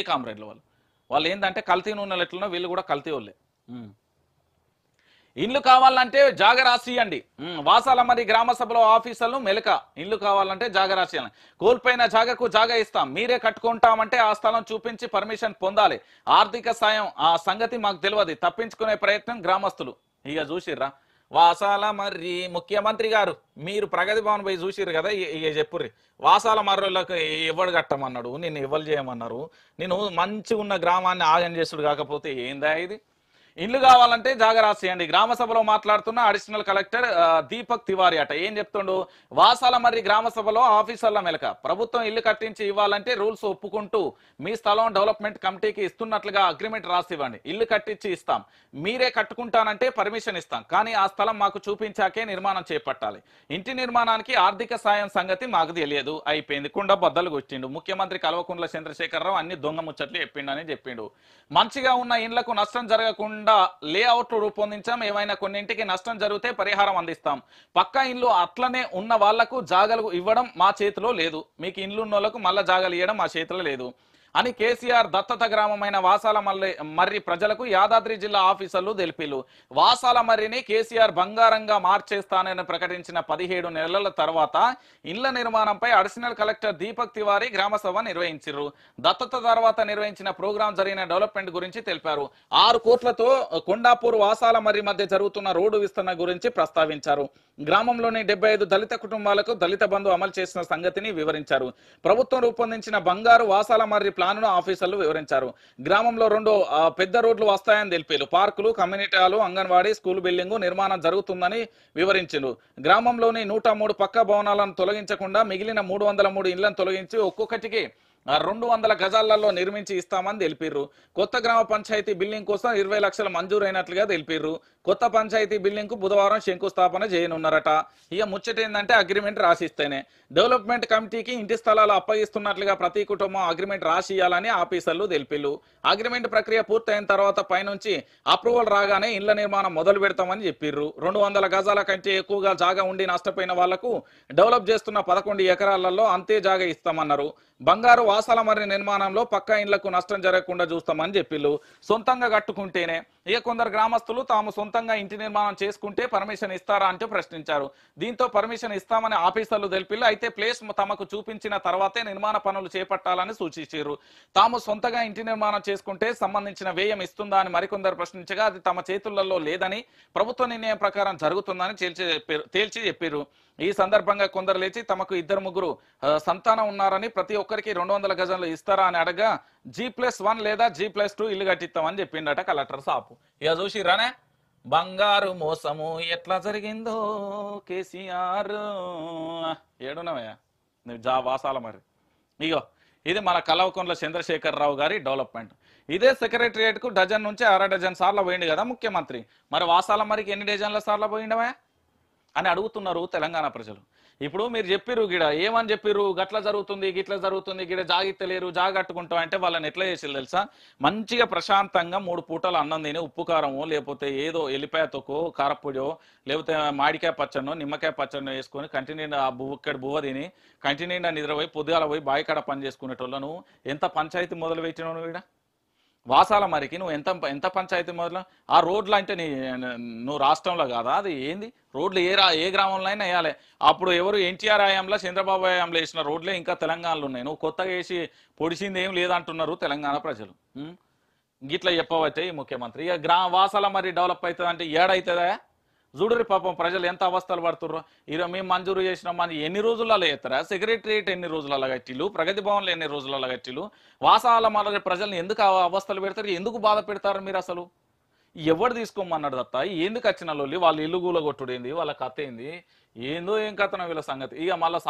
కల్తీ కామ్రేడ్లు వాళ్ళు వాళ్ళు ఏంటంటే కల్తీ నూనెలు ఎట్లున్నా వీళ్ళు కూడా కల్తీ వాళ్ళే ఇండ్లు కావాలంటే వాసాల వాసాలమ్మది గ్రామ సభలో ఆఫీసర్లు మెలక ఇండ్లు కావాలంటే అని కోల్పోయిన జాగకు జాగ ఇస్తాం మీరే కట్టుకుంటామంటే ఆ స్థలం చూపించి పర్మిషన్ పొందాలి ఆర్థిక సాయం ఆ సంగతి మాకు తెలియదు తప్పించుకునే ప్రయత్నం గ్రామస్తులు ఇక చూసిర్రా వాసాల మర్రి ముఖ్యమంత్రి గారు మీరు ప్రగతి భవన్ పోయి చూసిరు కదా ఇక చెప్పుర్రి వాసాల మర్రులకు ఇవ్వడు కట్టమన్నాడు నిన్ను ఇవ్వలు చేయమన్నారు నేను మంచిగా ఉన్న గ్రామాన్ని ఆగం చేసుడు కాకపోతే ఏందా ఇది ఇల్లు కావాలంటే జాగరాసేయండి గ్రామ సభలో మాట్లాడుతున్న అడిషనల్ కలెక్టర్ దీపక్ తివారి అట ఏం చెప్తుండు వాసాల మరి గ్రామ సభలో ఆఫీసర్ల మెలక ప్రభుత్వం ఇల్లు కట్టించి ఇవ్వాలంటే రూల్స్ ఒప్పుకుంటూ మీ స్థలం డెవలప్మెంట్ కమిటీకి ఇస్తున్నట్లుగా అగ్రిమెంట్ రాసి ఇవ్వండి ఇల్లు కట్టించి ఇస్తాం మీరే కట్టుకుంటానంటే పర్మిషన్ ఇస్తాం కానీ ఆ స్థలం మాకు చూపించాకే నిర్మాణం చేపట్టాలి ఇంటి నిర్మాణానికి ఆర్థిక సాయం సంగతి మాకు తెలియదు అయిపోయింది కుండ బద్దలు కొట్టిండు ముఖ్యమంత్రి కల్వకుంట్ల చంద్రశేఖరరావు అన్ని దొంగ ముచ్చట్లు చెప్పిండు అని చెప్పిండు మంచిగా ఉన్న ఇండ్లకు నష్టం జరగకుండా లేకుండా లేఅవుట్ రూపొందించాం ఏమైనా కొన్నింటికి నష్టం జరిగితే పరిహారం అందిస్తాం పక్కా ఇండ్లు అట్లనే ఉన్న వాళ్లకు జాగలు ఇవ్వడం మా చేతిలో లేదు మీకు ఇండ్లు ఉన్న వాళ్లకు మళ్ళీ జాగలు ఇవ్వడం మా చేతిలో లేదు అని కేసీఆర్ దత్తత గ్రామమైన వాసాల మల్లి మర్రి ప్రజలకు యాదాద్రి జిల్లా ఆఫీసర్లు తెలిపిలు వాసాల మర్రిని కేసీఆర్ బంగారంగా మార్చేస్తానని ప్రకటించిన పదిహేడు నెలల తర్వాత ఇళ్ల నిర్మాణంపై అడిషనల్ కలెక్టర్ దీపక్ తివారీ గ్రామసభ నిర్వహించారు దత్తత తర్వాత నిర్వహించిన ప్రోగ్రాం జరిగిన డెవలప్మెంట్ గురించి తెలిపారు ఆరు కోట్లతో కొండాపూర్ వాసాల మర్రి మధ్య జరుగుతున్న రోడ్డు విస్తరణ గురించి ప్రస్తావించారు గ్రామంలోని డెబ్బై దళిత కుటుంబాలకు దళిత బంధు అమలు చేసిన సంగతిని వివరించారు ప్రభుత్వం రూపొందించిన బంగారు వాసాల మర్రి ప్లాన్ను ఆఫీసర్లు వివరించారు గ్రామంలో రెండు పెద్ద రోడ్లు వస్తాయని తెలిపారు పార్కులు కమ్యూనిటీలు అంగన్వాడీ స్కూల్ బిల్డింగ్ నిర్మాణం జరుగుతుందని వివరించారు గ్రామంలోని నూట మూడు పక్క భవనాలను తొలగించకుండా మిగిలిన మూడు వందల మూడు ఇళ్లను తొలగించి ఒక్కొక్కటికి రెండు వందల గజాలలో నిర్మించి ఇస్తామని తెలిపారు కొత్త గ్రామ పంచాయతీ బిల్డింగ్ కోసం ఇరవై లక్షలు మంజూరైనట్లుగా తెలిపిర్రు కొత్త పంచాయతీ బిల్డింగ్ కు బుధవారం శంకుస్థాపన చేయనున్నారట ఇక ముచ్చట ఏంటంటే అగ్రిమెంట్ రాసిస్తేనే డెవలప్మెంట్ కమిటీకి ఇంటి స్థలాలు అప్పగిస్తున్నట్లుగా ప్రతి కుటుంబం అగ్రిమెంట్ రాసి ఇయ్యాలని ఆఫీసర్లు తెలిపిల్లు అగ్రిమెంట్ ప్రక్రియ పూర్తయిన తర్వాత పైనుంచి అప్రూవల్ రాగానే ఇళ్ల నిర్మాణం మొదలు పెడతామని చెప్పిర్రు రెండు వందల గజాల కంటే ఎక్కువగా జాగా ఉండి నష్టపోయిన వాళ్లకు డెవలప్ చేస్తున్న పదకొండు ఎకరాలలో అంతే జాగా ఇస్తామన్నారు బంగారు వాసాల మరి నిర్మాణంలో పక్క ఇండ్లకు నష్టం జరగకుండా చూస్తామని చెప్పిళ్ళు సొంతంగా కట్టుకుంటేనే ఇక కొందరు గ్రామస్తులు తాము సొంతంగా ఇంటి నిర్మాణం చేసుకుంటే పర్మిషన్ ఇస్తారా అంటూ ప్రశ్నించారు దీంతో పర్మిషన్ ఇస్తామని ఆఫీసర్లు తెలిపిల్లు అయితే ప్లేస్ తమకు చూపించిన తర్వాతే నిర్మాణ పనులు చేపట్టాలని సూచించారు తాము సొంతంగా ఇంటి నిర్మాణం చేసుకుంటే సంబంధించిన వ్యయం ఇస్తుందా అని మరికొందరు ప్రశ్నించగా అది తమ చేతులలో లేదని ప్రభుత్వ నిర్ణయం ప్రకారం జరుగుతుందని తేల్చి తేల్చి చెప్పారు ఈ సందర్భంగా కొందరు లేచి తమకు ఇద్దరు ముగ్గురు సంతానం ఉన్నారని ప్రతి ఒక్కరికి రెండు గజాలు ఇస్తారా అని అడగా జీ ప్లస్ వన్ లేదా జీ ప్లస్ టూ ఇల్లు కట్టిస్తామని చెప్పిండట కలెక్టర్ సాపు ఇక రానే బంగారు మోసము ఎట్లా జరిగిందో కేసీఆర్ ఏడున్నావయ్యా నువ్వు జా వాసాల మరి ఇగో ఇది మన కలవకొండల చంద్రశేఖర్ రావు గారి డెవలప్మెంట్ ఇదే సెక్రటరియేట్కు డజన్ నుంచి అర డజన్ సార్లు పోయిండు కదా ముఖ్యమంత్రి మరి వాసాల మరికి ఎన్ని డజన్ల సార్లు పోయిండవా అని అడుగుతున్నారు తెలంగాణ ప్రజలు ఇప్పుడు మీరు చెప్పిర్రు గిడ ఏమని చెప్పిర్రు గట్లా జరుగుతుంది గిట్లా జరుగుతుంది గిడ జాగిత్తలేరు జాగట్టుకుంటాం అంటే వాళ్ళని ఎట్లా చేసి తెలుసా మంచిగా ప్రశాంతంగా మూడు పూటలు అన్నం తిని ఉప్పు కారమో లేకపోతే ఏదో ఎల్లిపాయ తొక్కో లేకపోతే మాడికాయ పచ్చడినో నిమ్మకాయ పచ్చడినో వేసుకొని కంటిన్యూ ఆ బువ్వక్కడి బువ్వ తిని కంటిన్యూగా నిద్రపోయి పొద్దుగాల పోయి బాయికాడ పని చేసుకునేటోళ్ళను ఎంత పంచాయతీ మొదలు పెట్టినాను ఇక్కడ వాసాల మరికి నువ్వు ఎంత ఎంత పంచాయతీ మొదలు ఆ రోడ్లు అంటే నీ నువ్వు రాష్ట్రంలో కాదా అది ఏంది రోడ్లు ఏ రా ఏ గ్రామంలో అయినా వేయాలి అప్పుడు ఎవరు ఎన్టీఆర్ హయాంలో చంద్రబాబు హయాంలో వేసిన రోడ్లే ఇంకా తెలంగాణలో ఉన్నాయి నువ్వు కొత్తగా వేసి పొడిచింది ఏం లేదంటున్నారు తెలంగాణ ప్రజలు గిట్లా చెప్పవచ్చే ముఖ్యమంత్రి ఇక గ్రా వాసాల మరి డెవలప్ అవుతుంది అంటే ఏడవుతుందా చూడరి పాపం ప్రజలు ఎంత అవస్థలు పడుతుర్రో ఈరోజు మేము మంజూరు చేసిన మంది ఎన్ని అలా ఎత్తరా సెక్రటరియట్ ఎన్ని రోజులు అలా కట్టిలు ప్రగతి భవన్లు ఎన్ని రోజులు అలా కట్టిలు వాసాల మళ్ళీ ప్రజల్ని ఎందుకు అవస్థలు పెడతారు ఎందుకు బాధ పెడతారు మీరు అసలు ఎవడు తీసుకోమన్నాడు దత్త ఎందుకు వచ్చిన లొల్లి వాళ్ళు ఇల్లు గూల గూలగొట్టుడేంది వాళ్ళ కథ ఏంది ఏందో ఏం కథనం వీళ్ళ సంగతి ఇక మళ్ళీ